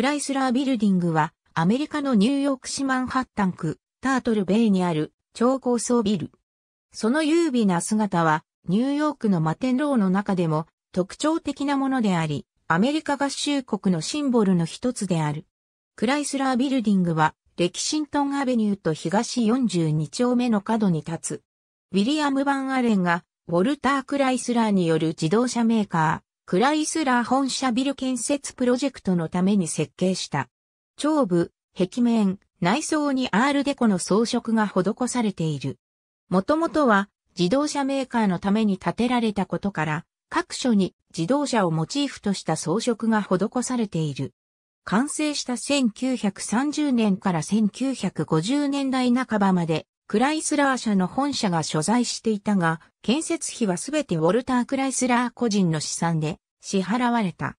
クライスラービルディングは、アメリカのニューヨーク市マンハッタン区、タートルベイにある超高層ビル。その優美な姿は、ニューヨークの摩天楼の中でも特徴的なものであり、アメリカ合衆国のシンボルの一つである。クライスラービルディングは、レキシントンアベニューと東42丁目の角に立つ。ウィリアム・バン・アレンが、ウォルター・クライスラーによる自動車メーカー。クライスラー本社ビル建設プロジェクトのために設計した。長部、壁面、内装にアールデコの装飾が施されている。もともとは自動車メーカーのために建てられたことから、各所に自動車をモチーフとした装飾が施されている。完成した1930年から1950年代半ばまでクライスラー社の本社が所在していたが、建設費はすべてウォルター・クライスラー個人の資産で支払われた。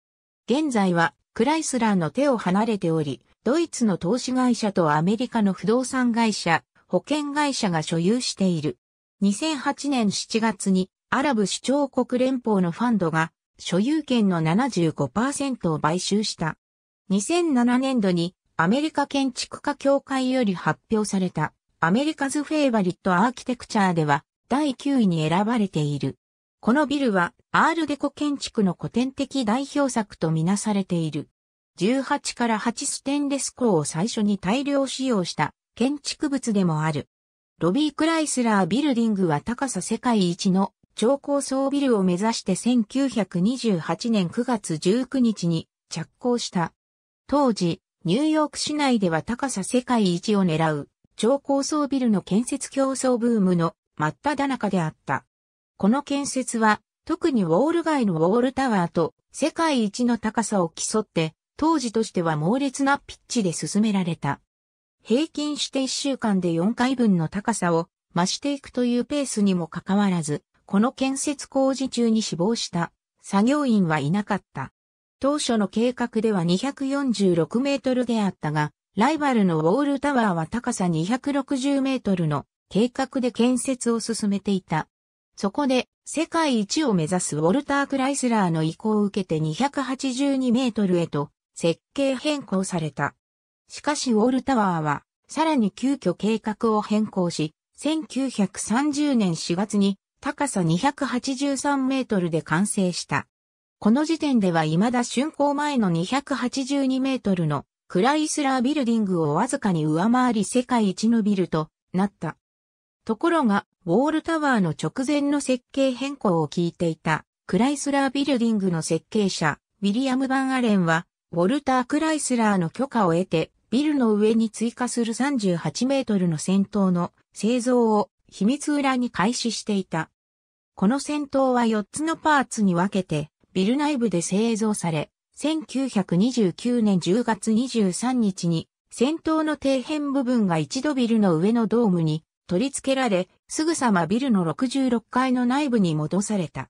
現在はクライスラーの手を離れており、ドイツの投資会社とアメリカの不動産会社、保険会社が所有している。2008年7月にアラブ首長国連邦のファンドが所有権の75%を買収した。2007年度にアメリカ建築家協会より発表されたアメリカズ・フェイバリット・アーキテクチャーでは第9位に選ばれている。このビルはアールデコ建築の古典的代表作とみなされている。18から8ステンレス鋼を最初に大量使用した建築物でもある。ロビー・クライスラー・ビルディングは高さ世界一の超高層ビルを目指して1928年9月19日に着工した。当時、ニューヨーク市内では高さ世界一を狙う超高層ビルの建設競争ブームの真っ只中であった。この建設は、特にウォール街のウォールタワーと世界一の高さを競って、当時としては猛烈なピッチで進められた。平均して1週間で4回分の高さを増していくというペースにもかかわらず、この建設工事中に死亡した作業員はいなかった。当初の計画では246メートルであったが、ライバルのウォールタワーは高さ260メートルの計画で建設を進めていた。そこで世界一を目指すウォルター・クライスラーの意向を受けて282メートルへと設計変更された。しかしウォールタワーはさらに急遽計画を変更し、1930年4月に高さ283メートルで完成した。この時点では未だ竣工前の282メートルのクライスラービルディングをわずかに上回り世界一のビルとなった。ところが、ウォールタワーの直前の設計変更を聞いていた、クライスラービルディングの設計者、ウィリアム・バン・アレンは、ウォルター・クライスラーの許可を得て、ビルの上に追加する38メートルの戦闘の製造を秘密裏に開始していた。この戦闘は4つのパーツに分けて、ビル内部で製造され、1929年10月23日に、先頭の底辺部分が一度ビルの上のドームに取り付けられ、すぐさまビルの66階の内部に戻された。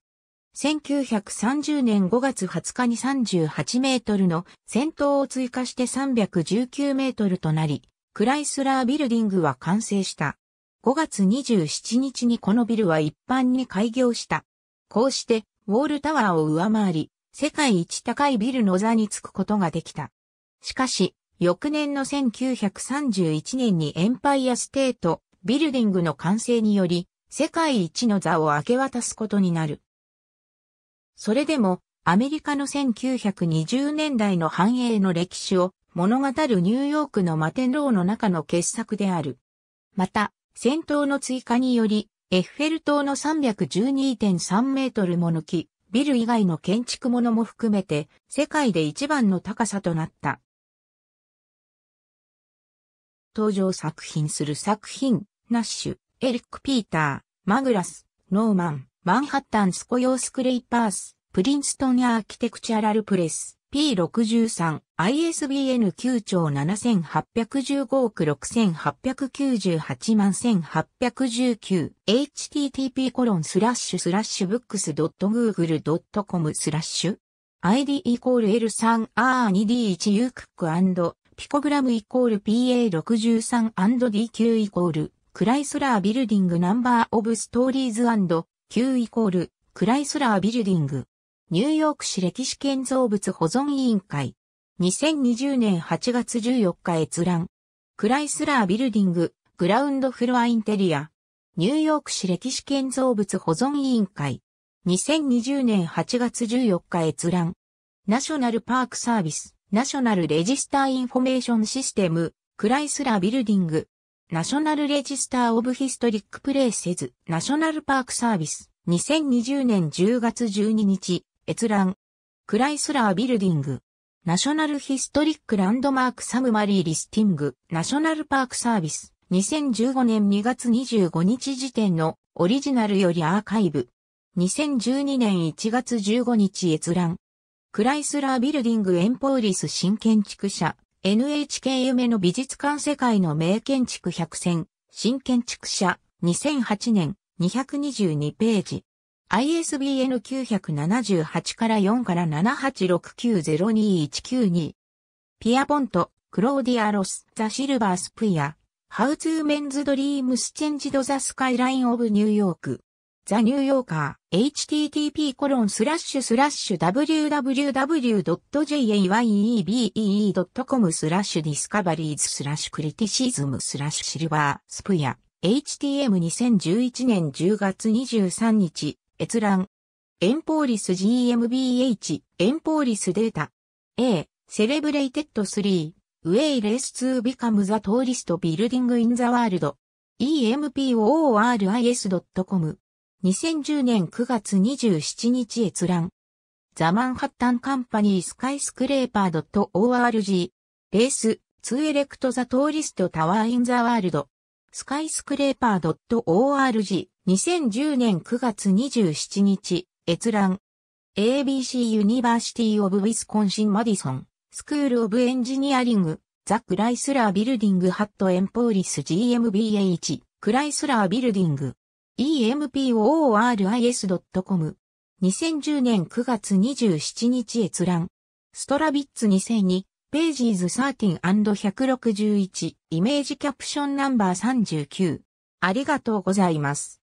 1930年5月20日に38メートルの先頭を追加して319メートルとなり、クライスラービルディングは完成した。5月27日にこのビルは一般に開業した。こうして、ウォールタワーを上回り、世界一高いビルの座に着くことができた。しかし、翌年の1931年にエンパイアステートビルディングの完成により、世界一の座を明け渡すことになる。それでも、アメリカの1920年代の繁栄の歴史を物語るニューヨークのマテンローの中の傑作である。また、戦闘の追加により、エッフェル塔の312.3メートルも抜き、ビル以外の建築物も含めて世界で一番の高さとなった。登場作品する作品、ナッシュ、エリック・ピーター、マグラス、ノーマン、マンハッタン・スコヨース・クレイパース、プリンストン・アーキテクチャラル・プレス。P63、ISBN 9兆7815億6898万1819、http コロンスラッシュスラッシュブックス .google.com スラッシュ ID イコール L3R2D1 ユークックピコグラムイコール PA63&D9 イコールクライスラービルディングナンバーオブストーリーズ &Q イコールクライスラービルディングニューヨーク市歴史建造物保存委員会。2020年8月14日閲覧。クライスラービルディング、グラウンドフロアインテリア。ニューヨーク市歴史建造物保存委員会。2020年8月14日閲覧。ナショナルパークサービス、ナショナルレジスターインフォメーションシステム、クライスラービルディング。ナショナルレジスターオブヒストリックプレイセズ、ナショナルパークサービス。2020年10月12日。閲覧。クライスラービルディング。ナショナルヒストリックランドマークサムマリーリスティング。ナショナルパークサービス。2015年2月25日時点のオリジナルよりアーカイブ。2012年1月15日閲覧。クライスラービルディングエンポーリス新建築者。NHK 夢の美術館世界の名建築100選。新建築者。2008年222ページ。ISBN 978から4から78690219ピアポント、クローディア・ロス、ザ・シルバースプイア、ハウツー・メンズ・ドリームス・チェンジド・ザ・スカイライン・オブ・ニューヨーク。ザ・ニューヨーカー、http コロンスラッシュスラッシュ www.jayebe.com スラッシュディスカバリーズスラッシュクリティシズムスラッシュシルバースプイア、htm2011 年10月23日。閲覧。エンポーリス GmbH、エンポーリスデータ。A、セレブレイテッド3、ウェイレス2ビカムザトーリストビルディングインザワールド。empooris.com。2010年9月27日閲覧。ザ・マンハッタンカンパニースカイスクレーパー .org。レース、2エレクトザトーリストタワーインザワールド。スカイスクレーパー .org。2010年9月27日、閲覧。ABC University of Wisconsin-Madison School of Engineering The Chrysler Building h at Emporis GmbH Chrysler Building emporiS.com 2010年9月27日閲覧ストラビッツ2002 Pages 13&161 イメージキャプションナンバー39ありがとうございます。